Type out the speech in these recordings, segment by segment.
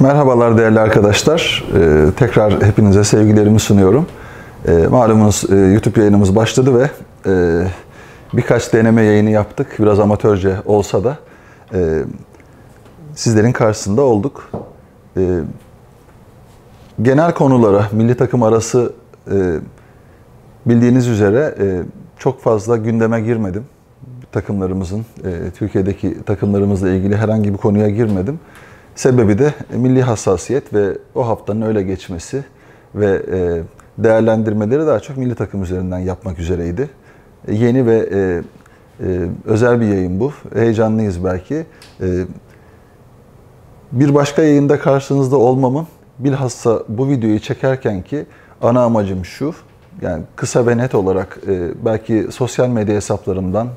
Merhabalar değerli arkadaşlar. Ee, tekrar hepinize sevgilerimi sunuyorum. Ee, malumunuz e, YouTube yayınımız başladı ve e, birkaç deneme yayını yaptık. Biraz amatörce olsa da e, sizlerin karşısında olduk. E, genel konulara, milli takım arası e, bildiğiniz üzere e, çok fazla gündeme girmedim. Takımlarımızın, e, Türkiye'deki takımlarımızla ilgili herhangi bir konuya girmedim. Sebebi de e, milli hassasiyet ve o haftanın öyle geçmesi ve e, değerlendirmeleri daha çok milli takım üzerinden yapmak üzereydi. E, yeni ve özel bir yayın bu. Heyecanlıyız belki. Bir başka yayında karşınızda olmamın bilhassa bu videoyu çekerken ki ana amacım şu. Yani kısa ve net olarak belki sosyal medya hesaplarımdan,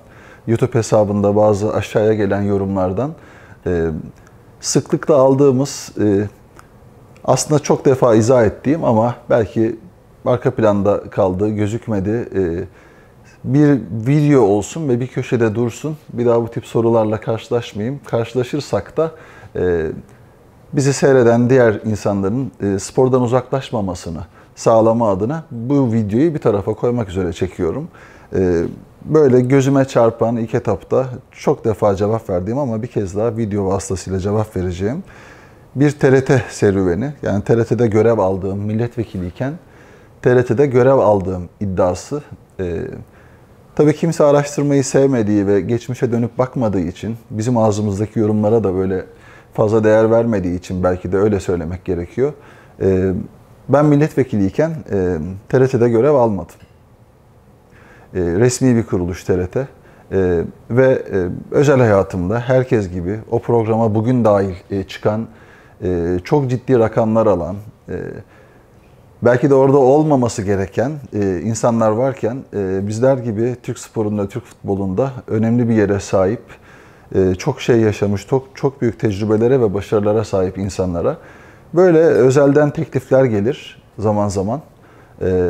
YouTube hesabında bazı aşağıya gelen yorumlardan sıklıkla aldığımız, e, aslında çok defa izah ettiğim ama belki arka planda kaldı, gözükmedi. E, bir video olsun ve bir köşede dursun. Bir daha bu tip sorularla karşılaşmayayım. Karşılaşırsak da e, bizi seyreden diğer insanların spordan uzaklaşmamasını sağlama adına bu videoyu bir tarafa koymak üzere çekiyorum. E, böyle gözüme çarpan ilk etapta çok defa cevap verdiğim ama bir kez daha video vasıtasıyla cevap vereceğim. Bir TRT serüveni yani TRT'de görev aldığım milletvekiliyken TRT'de görev aldığım iddiası e, tabii kimse araştırmayı sevmediği ve geçmişe dönüp bakmadığı için bizim ağzımızdaki yorumlara da böyle fazla değer vermediği için belki de öyle söylemek gerekiyor. E, ben milletvekiliyken e, TRT'de görev almadım. E, resmi bir kuruluş TRT. Ee, ve e, özel hayatımda herkes gibi o programa bugün dahil e, çıkan e, çok ciddi rakamlar alan e, belki de orada olmaması gereken e, insanlar varken e, bizler gibi Türk sporunda, Türk futbolunda önemli bir yere sahip e, çok şey yaşamış, çok çok büyük tecrübelere ve başarılara sahip insanlara böyle özelden teklifler gelir zaman zaman. E,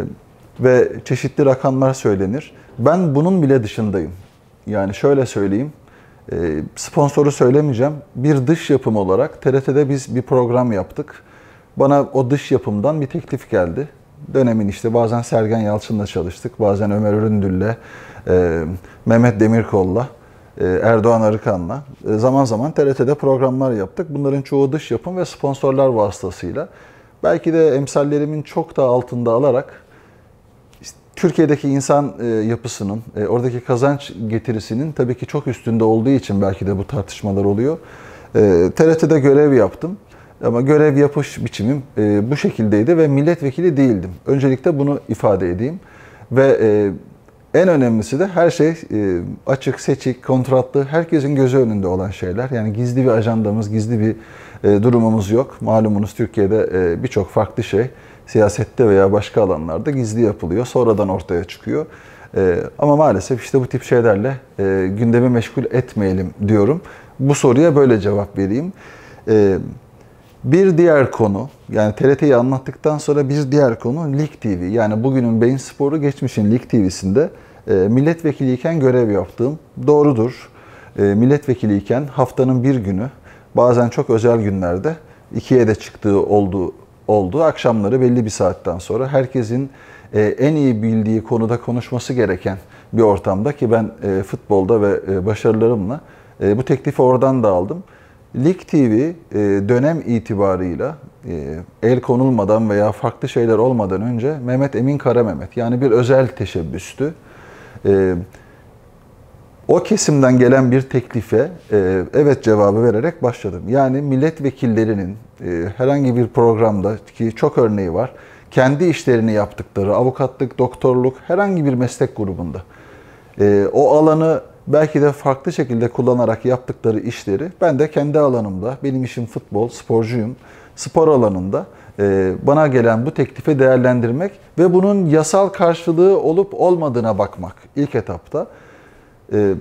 ve çeşitli rakamlar söylenir. Ben bunun bile dışındayım. Yani şöyle söyleyeyim, e, sponsoru söylemeyeceğim. Bir dış yapım olarak TRT'de biz bir program yaptık. Bana o dış yapımdan bir teklif geldi. Dönemin işte bazen Sergen Yalçın'la çalıştık, bazen Ömer Üründül'le, e, Mehmet Demirkol'la, e, Erdoğan Arıkan'la. Zaman zaman TRT'de programlar yaptık. Bunların çoğu dış yapım ve sponsorlar vasıtasıyla. Belki de emsallerimin çok daha altında alarak Türkiye'deki insan e, yapısının, e, oradaki kazanç getirisinin tabii ki çok üstünde olduğu için belki de bu tartışmalar oluyor. E, TRT'de görev yaptım ama görev yapış biçimim e, bu şekildeydi ve milletvekili değildim. Öncelikle bunu ifade edeyim ve en önemlisi de her şey açık, seçik, kontratlı, herkesin gözü önünde olan şeyler. Yani gizli bir ajandamız, gizli bir durumumuz yok. Malumunuz Türkiye'de birçok farklı şey siyasette veya başka alanlarda gizli yapılıyor. Sonradan ortaya çıkıyor. Ee, ama maalesef işte bu tip şeylerle e, gündemi meşgul etmeyelim diyorum. Bu soruya böyle cevap vereyim. Ee, bir diğer konu, yani TRT'yi anlattıktan sonra bir diğer konu Lig TV. Yani bugünün Beyin Sporu geçmişin Lig TV'sinde e, milletvekiliyken görev yaptığım doğrudur. E, milletvekiliyken haftanın bir günü, bazen çok özel günlerde ikiye de çıktığı olduğu oldu. Akşamları belli bir saatten sonra herkesin e, en iyi bildiği konuda konuşması gereken bir ortamda ki ben e, futbolda ve e, başarılarımla bu teklifi oradan da aldım. Lig TV dönem itibarıyla el konulmadan veya farklı şeyler olmadan önce Mehmet Emin Kara Mehmet yani bir özel teşebbüstü. E, o kesimden gelen bir teklife e, evet cevabı vererek başladım. Yani milletvekillerinin e, herhangi bir programda ki çok örneği var. Kendi işlerini yaptıkları avukatlık, doktorluk herhangi bir meslek grubunda e, o alanı belki de farklı şekilde kullanarak yaptıkları işleri ben de kendi alanımda benim işim futbol, sporcuyum. Spor alanında e, bana gelen bu teklifi değerlendirmek ve bunun yasal karşılığı olup olmadığına bakmak ilk etapta e,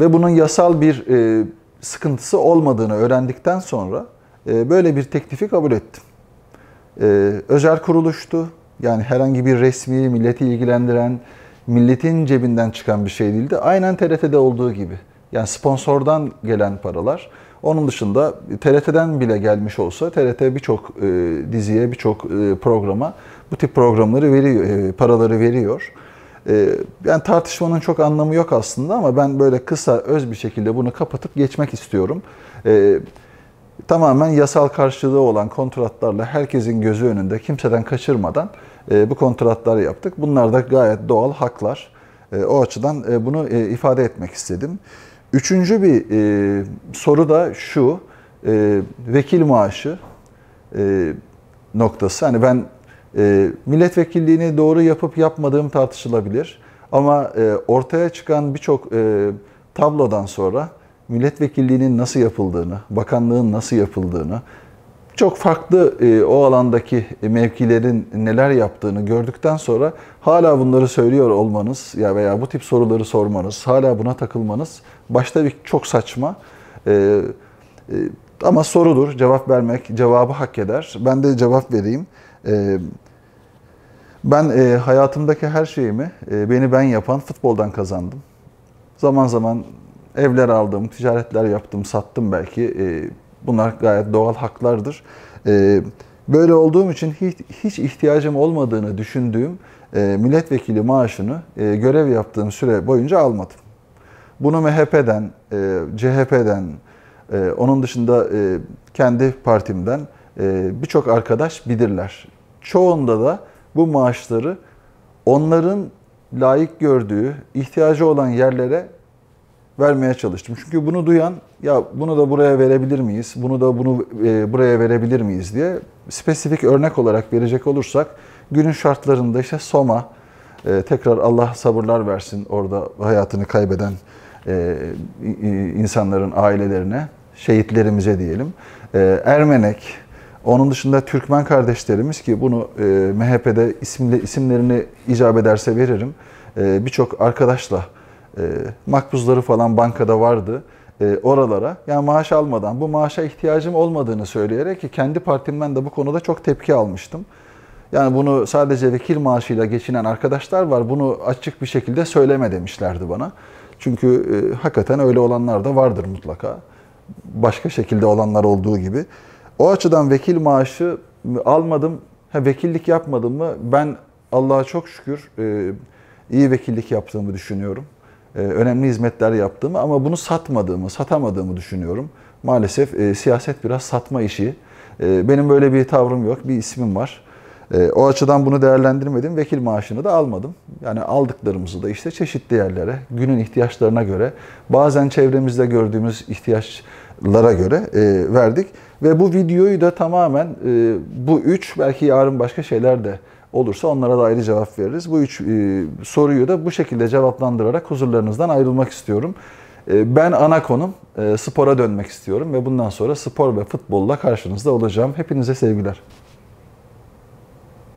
ve bunun yasal bir e, sıkıntısı olmadığını öğrendikten sonra e, böyle bir teklifi kabul ettim. E, özel kuruluştu. Yani herhangi bir resmi, milleti ilgilendiren, milletin cebinden çıkan bir şey değildi. Aynen TRT'de olduğu gibi. Yani sponsordan gelen paralar. Onun dışında TRT'den bile gelmiş olsa TRT birçok e, diziye, birçok e, programa bu tip programları veriyor, e, paraları veriyor. Ee, yani tartışmanın çok anlamı yok aslında ama ben böyle kısa, öz bir şekilde bunu kapatıp geçmek istiyorum. E, tamamen yasal karşılığı olan kontratlarla herkesin gözü önünde kimseden kaçırmadan e, bu kontratları yaptık. Bunlar da gayet doğal haklar. E, o açıdan e, bunu e, ifade etmek istedim. Üçüncü bir e, soru da şu. E, vekil maaşı e, noktası. Hani ben ee, milletvekilliğini doğru yapıp yapmadığım tartışılabilir. Ama e, ortaya çıkan birçok e, tablodan sonra milletvekilliğinin nasıl yapıldığını, bakanlığın nasıl yapıldığını, çok farklı e, o alandaki mevkilerin neler yaptığını gördükten sonra hala bunları söylüyor olmanız ya veya bu tip soruları sormanız, hala buna takılmanız başta bir çok saçma. ama sorudur, cevap vermek cevabı hak eder. Ben de cevap vereyim. E, ben e, hayatımdaki her şeyimi, e, beni ben yapan futboldan kazandım. Zaman zaman evler aldım, ticaretler yaptım, sattım belki. E, bunlar gayet doğal haklardır. E, böyle olduğum için hiç, hiç ihtiyacım olmadığını düşündüğüm e, milletvekili maaşını e, görev yaptığım süre boyunca almadım. Bunu MHP'den, e, CHP'den, e, onun dışında e, kendi partimden e, birçok arkadaş bilirler. Çoğunda da bu maaşları onların layık gördüğü, ihtiyacı olan yerlere vermeye çalıştım. Çünkü bunu duyan, ya bunu da buraya verebilir miyiz, bunu da bunu e, buraya verebilir miyiz diye spesifik örnek olarak verecek olursak, günün şartlarında işte Soma, e, tekrar Allah sabırlar versin orada hayatını kaybeden e, insanların ailelerine, şehitlerimize diyelim, e, Ermenek, onun dışında Türkmen kardeşlerimiz ki bunu e, MHP'de isimli, isimlerini icap ederse veririm. E, Birçok arkadaşla e, makbuzları falan bankada vardı e, oralara yani maaş almadan bu maaşa ihtiyacım olmadığını söyleyerek ki kendi partimden de bu konuda çok tepki almıştım. Yani bunu sadece vekil maaşıyla geçinen arkadaşlar var. Bunu açık bir şekilde söyleme demişlerdi bana. Çünkü e, hakikaten öyle olanlar da vardır mutlaka. Başka şekilde olanlar olduğu gibi. O açıdan vekil maaşı almadım, ha, vekillik yapmadım mı ben Allah'a çok şükür e, iyi vekillik yaptığımı düşünüyorum. E, önemli hizmetler yaptığımı ama bunu satmadığımı, satamadığımı düşünüyorum. Maalesef e, siyaset biraz satma işi. E, benim böyle bir tavrım yok, bir ismim var. E, o açıdan bunu değerlendirmedim. Vekil maaşını da almadım. Yani aldıklarımızı da işte çeşitli yerlere, günün ihtiyaçlarına göre, bazen çevremizde gördüğümüz ihtiyaç lara göre e, verdik. Ve bu videoyu da tamamen e, bu üç belki yarın başka şeyler de olursa onlara da ayrı cevap veririz. Bu üç e, soruyu da bu şekilde cevaplandırarak huzurlarınızdan ayrılmak istiyorum. E, ben ana konum e, spora dönmek istiyorum ve bundan sonra spor ve futbolla karşınızda olacağım. Hepinize sevgiler.